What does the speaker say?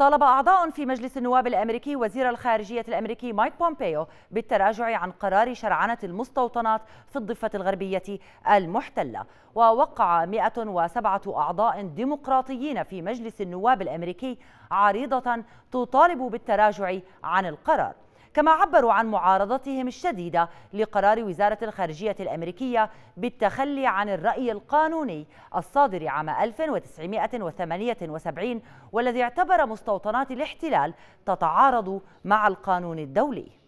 طالب أعضاء في مجلس النواب الأمريكي وزير الخارجية الأمريكي مايك بومبيو بالتراجع عن قرار شرعنة المستوطنات في الضفة الغربية المحتلة ووقع 107 أعضاء ديمقراطيين في مجلس النواب الأمريكي عريضة تطالب بالتراجع عن القرار كما عبروا عن معارضتهم الشديدة لقرار وزارة الخارجية الأمريكية بالتخلي عن الرأي القانوني الصادر عام 1978 والذي اعتبر مستوطنات الاحتلال تتعارض مع القانون الدولي